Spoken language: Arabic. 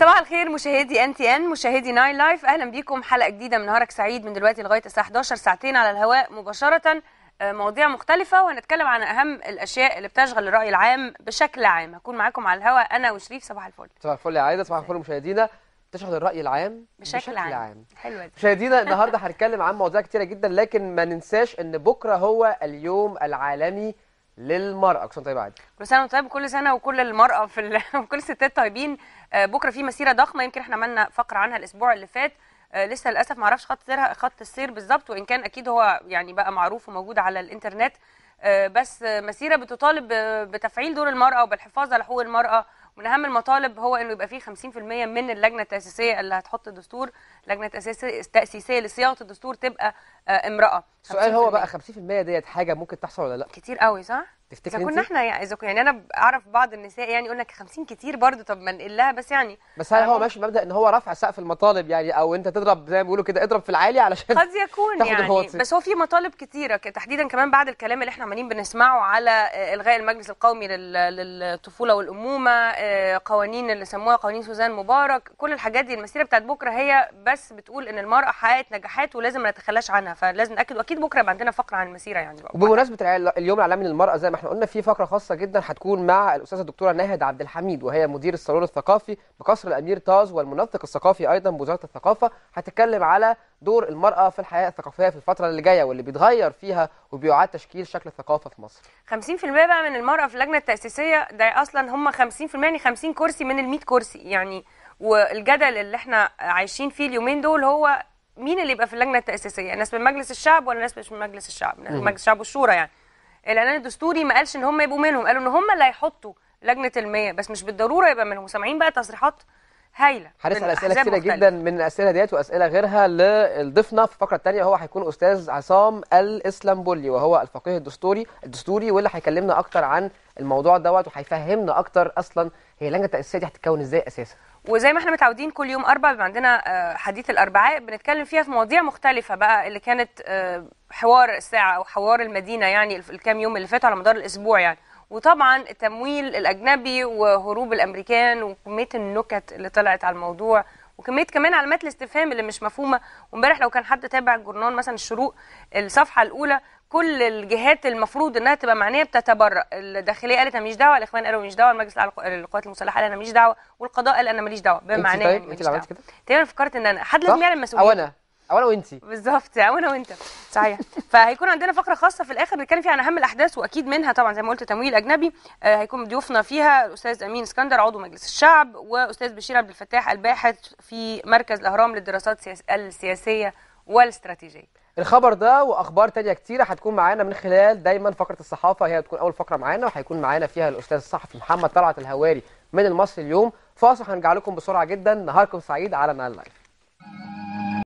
صباح الخير مشاهدي ان تي ان مشاهدي ناين لايف اهلا بيكم حلقه جديده من نهارك سعيد من دلوقتي لغايه الساعه 11 ساعتين على الهواء مباشره آه، مواضيع مختلفه وهنتكلم عن اهم الاشياء اللي بتشغل الراي العام بشكل عام هكون معاكم على الهواء انا وشريف صباح الفل صباح الفل يا عايده صباح الفل مشاهدينا تشغل الراي العام بشكل, بشكل عام, عام. حلوه دي مشاهدينا النهارده هنتكلم عن مواضيع كتيره جدا لكن ما ننساش ان بكره هو اليوم العالمي للمرأة كل سنة طيب عادي كل سنة طيب كل سنة وكل المرأة في ال... وكل الستات طيبين آه، بكرة في مسيرة ضخمة يمكن احنا عملنا فقرة عنها الأسبوع اللي فات آه، لسه للأسف معرفش خط سيرها خط السير بالظبط وإن كان أكيد هو يعني بقى معروف وموجود على الإنترنت آه، بس مسيرة بتطالب بتفعيل دور المرأة وبالحفاظ على حقوق المرأة من اهم المطالب هو انه يبقى فيه 50% من اللجنه التاسيسيه اللي هتحط الدستور لجنه تاسيسيه تاسيسيه لصياغه الدستور تبقى آه، امراه السؤال هو بقى 50% ديت حاجه ممكن تحصل ولا لا كتير قوي صح تفتكر ده كنا احنا يعني اذا يعني انا اعرف بعض النساء يعني يقول لك 50 كتير برضه طب ما نقل لها بس يعني بس هل هو ماشي بمبدا ان هو رفع سقف المطالب يعني او انت تضرب زي ما بيقولوا كده اضرب في العالي علشان قد يكون يعني الهواتف. بس هو في مطالب كتيره تحديدا كمان بعد الكلام اللي احنا عمالين بنسمعه على آه، الغاء المجلس القومي للطفوله والامومه آه، قوانين اللي سموها قوانين سوزان مبارك كل الحاجات دي المسيره بتاعت بكره هي بس بتقول ان المراه حققت نجاحات ولازم ما نتخلاش عنها فلازم ناكد واكيد بكره يبقى عندنا فقره عن المسيره يعني وبمناسبه اليوم العالمي للمراه زي ما احنا قلنا في فقره خاصه جدا هتكون مع الاستاذه الدكتوره ناهد عبد الحميد وهي مدير الصالون الثقافي بقصر الامير طاز والمنسق الثقافي ايضا بوزاره الثقافه هتتكلم على دور المرأة في الحياة الثقافية في الفترة اللي جاية واللي بيتغير فيها وبيعاد تشكيل شكل الثقافة في مصر 50% بقى من المرأة في اللجنة التأسيسية ده أصلا هم 50% يعني 50 كرسي من ال 100 كرسي يعني والجدل اللي احنا عايشين فيه اليومين دول هو مين اللي يبقى في اللجنة التأسيسية ناس من مجلس الشعب ولا ناس مش من مجلس الشعب مجلس الشعب والشورى يعني الاعلان الدستوري ما قالش ان هم يبقوا منهم قالوا ان هم اللي هيحطوا لجنه المياه بس مش بالضروره يبقى منهم سامعين بقى تصريحات هايله حارس على اسئله كتيره جدا من الاسئله ديت واسئله غيرها لضيفنا في الفقره الثانيه هو هيكون استاذ عصام الاسلامبولي وهو الفقيه الدستوري الدستوري واللي هيكلمنا اكتر عن الموضوع دوت وهيفهمنا اكتر اصلا هي لجنه التاسيسيه دي هتتكون ازاي اساسا وزي ما احنا متعودين كل يوم اربع بيبقى عندنا آه، حديث الاربعاء بنتكلم فيها في مواضيع مختلفه بقى اللي كانت آه، حوار الساعه او حوار المدينه يعني الكام يوم اللي فاتوا على مدار الاسبوع يعني وطبعا التمويل الاجنبي وهروب الامريكان وكميه النكت اللي طلعت على الموضوع وكميه كمان علامات الاستفهام اللي مش مفهومه وامبارح لو كان حد تابع الجورنال مثلا الشروق الصفحه الاولى كل الجهات المفروض انها تبقى معنيه بتتبرأ الداخليه قالت انا ماليش دعوه الاخوان قالوا ماليش دعوه المجلس الاعلى للقوات المسلحه قال انا ماليش دعوه والقضاء قال انا ماليش دعوه بمعنى طيب؟ انت طيب انت اللي عملتي كده تقريبا فكرت ان انا حد لازم يعلم مسؤوليته او انا او انا وانت بالظبط او انا وانت صحيح فهيكون عندنا فقره خاصه في الاخر بنتكلم فيها عن اهم الاحداث واكيد منها طبعا زي ما قلت تمويل اجنبي آه هيكون ضيوفنا فيها الاستاذ امين اسكندر عضو مجلس الشعب واستاذ بشير عبد الفتاح الباحث في مركز الاهرام للدراسات السياسيه والاستراتيجيه الخبر ده واخبار تانية كتيره هتكون معانا من خلال دايما فقره الصحافه هي هتكون اول فقره معانا وهيكون معانا فيها الاستاذ الصحفي محمد طلعت الهواري من المصري اليوم فاصل هنرجع لكم بسرعه جدا نهاركم سعيد على نهار لايف